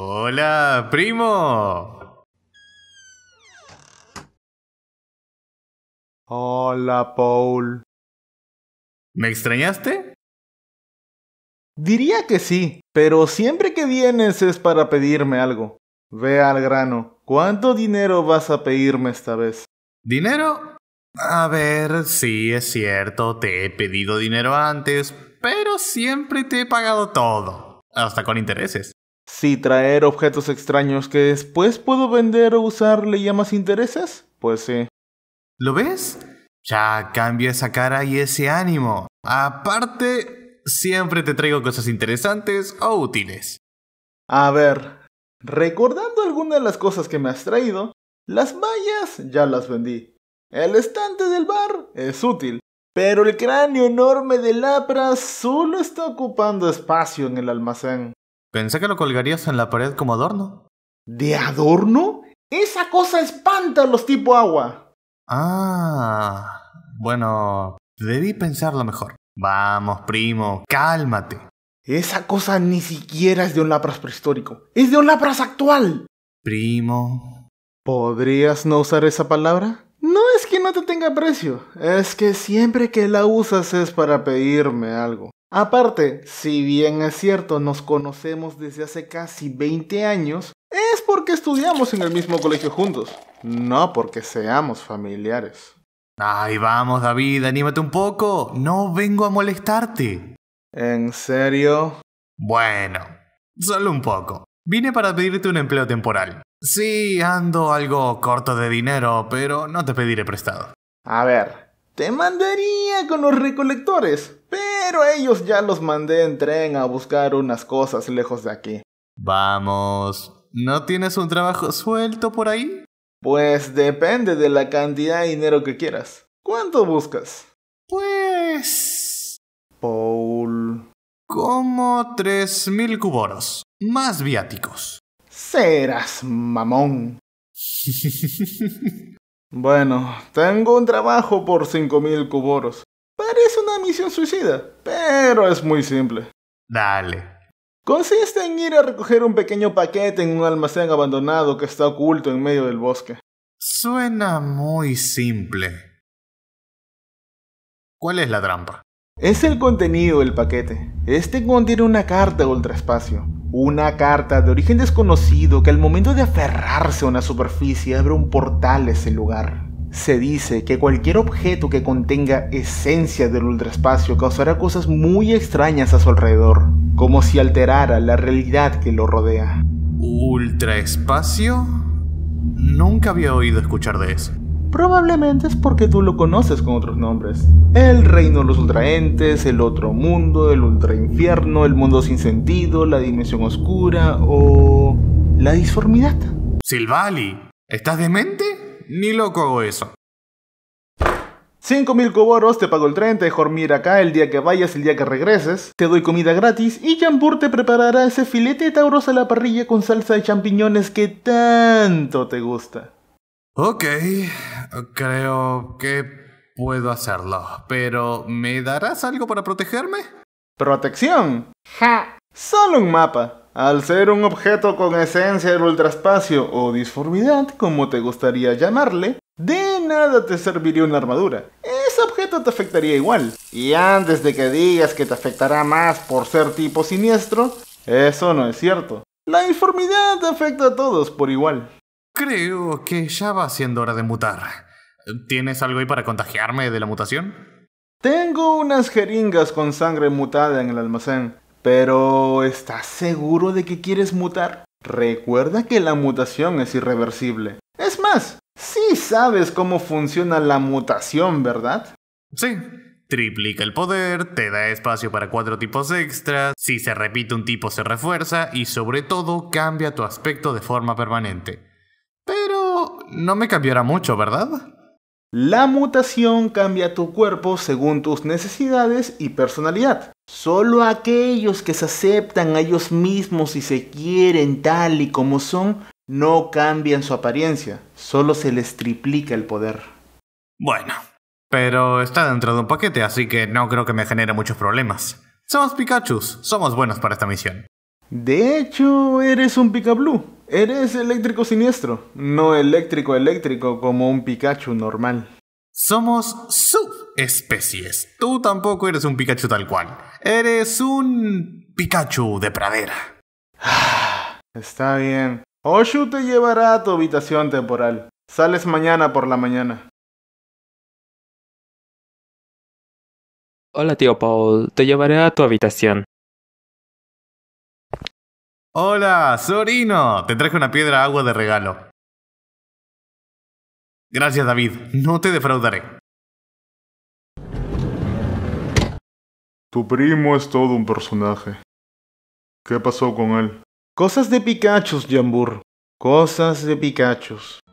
Hola, primo. Hola, Paul. ¿Me extrañaste? Diría que sí, pero siempre que vienes es para pedirme algo. Ve al grano. ¿Cuánto dinero vas a pedirme esta vez? ¿Dinero? A ver, sí, es cierto, te he pedido dinero antes, pero siempre te he pagado todo, hasta con intereses. Si traer objetos extraños que después puedo vender o usar le llamas intereses, pues sí. ¿Lo ves? Ya cambio esa cara y ese ánimo. Aparte, siempre te traigo cosas interesantes o útiles. A ver, recordando algunas de las cosas que me has traído, las mallas ya las vendí. El estante del bar es útil, pero el cráneo enorme de Lapras solo está ocupando espacio en el almacén. Pensé que lo colgarías en la pared como adorno. ¿De adorno? Esa cosa espanta a los tipo agua. Ah, bueno, debí pensarlo mejor. Vamos, primo, cálmate. Esa cosa ni siquiera es de un lapras prehistórico. Es de un lapras actual. Primo. ¿Podrías no usar esa palabra? No es que no te tenga precio, es que siempre que la usas es para pedirme algo. Aparte, si bien es cierto, nos conocemos desde hace casi 20 años, es porque estudiamos en el mismo colegio juntos, no porque seamos familiares. Ay, vamos David, anímate un poco, no vengo a molestarte. ¿En serio? Bueno, solo un poco. Vine para pedirte un empleo temporal. Sí, ando algo corto de dinero, pero no te pediré prestado. A ver, te mandaría con los recolectores, pero ellos ya los mandé en tren a buscar unas cosas lejos de aquí. Vamos. ¿No tienes un trabajo suelto por ahí? Pues depende de la cantidad de dinero que quieras. ¿Cuánto buscas? Pues... Paul. Como 3.000 mil cuboros. Más viáticos. Serás mamón. bueno, tengo un trabajo por cinco mil cuboros. Parece una misión suicida, pero es muy simple. Dale. Consiste en ir a recoger un pequeño paquete en un almacén abandonado que está oculto en medio del bosque. Suena muy simple. ¿Cuál es la trampa? Es el contenido del paquete. Este contiene una carta de ultraespacio. Una carta de origen desconocido que al momento de aferrarse a una superficie abre un portal a ese lugar. Se dice que cualquier objeto que contenga esencia del ultraespacio causará cosas muy extrañas a su alrededor, como si alterara la realidad que lo rodea. ¿Ultraespacio? Nunca había oído escuchar de eso. Probablemente es porque tú lo conoces con otros nombres. El reino de los ultraentes, el otro mundo, el ultrainfierno, el mundo sin sentido, la dimensión oscura o la disformidad. Silvali, ¿estás demente? ni loco hago eso. 5.000 coboros, te pago el tren, te dormir acá el día que vayas, el día que regreses, te doy comida gratis y Jambur te preparará ese filete de tauros a la parrilla con salsa de champiñones que tanto te gusta. Ok, creo que puedo hacerlo, pero ¿me darás algo para protegerme? ¿Protección? Ja. Solo un mapa. Al ser un objeto con esencia del ultraspacio o disformidad, como te gustaría llamarle, de nada te serviría una armadura. Ese objeto te afectaría igual. Y antes de que digas que te afectará más por ser tipo siniestro, eso no es cierto. La disformidad afecta a todos por igual. Creo que ya va siendo hora de mutar. ¿Tienes algo ahí para contagiarme de la mutación? Tengo unas jeringas con sangre mutada en el almacén. Pero ¿estás seguro de que quieres mutar? Recuerda que la mutación es irreversible. Es más, sí sabes cómo funciona la mutación, ¿verdad? Sí. Triplica el poder, te da espacio para cuatro tipos extras, si se repite un tipo se refuerza y sobre todo cambia tu aspecto de forma permanente. Pero no me cambiará mucho, ¿verdad? La mutación cambia tu cuerpo según tus necesidades y personalidad. Solo aquellos que se aceptan a ellos mismos y se quieren tal y como son, no cambian su apariencia, solo se les triplica el poder. Bueno, pero está dentro de un paquete, así que no creo que me genere muchos problemas. Somos Pikachu, somos buenos para esta misión. De hecho, eres un picablu? Eres eléctrico siniestro, no eléctrico eléctrico como un Pikachu normal. Somos subespecies. Tú tampoco eres un Pikachu tal cual. Eres un Pikachu de pradera. Está bien. Oshu te llevará a tu habitación temporal. Sales mañana por la mañana. Hola tío Paul, te llevaré a tu habitación. Hola, Sorino. Te traje una piedra agua de regalo. Gracias, David. No te defraudaré. Tu primo es todo un personaje. ¿Qué pasó con él? Cosas de Pikachu, Jambur. Cosas de Pikachu.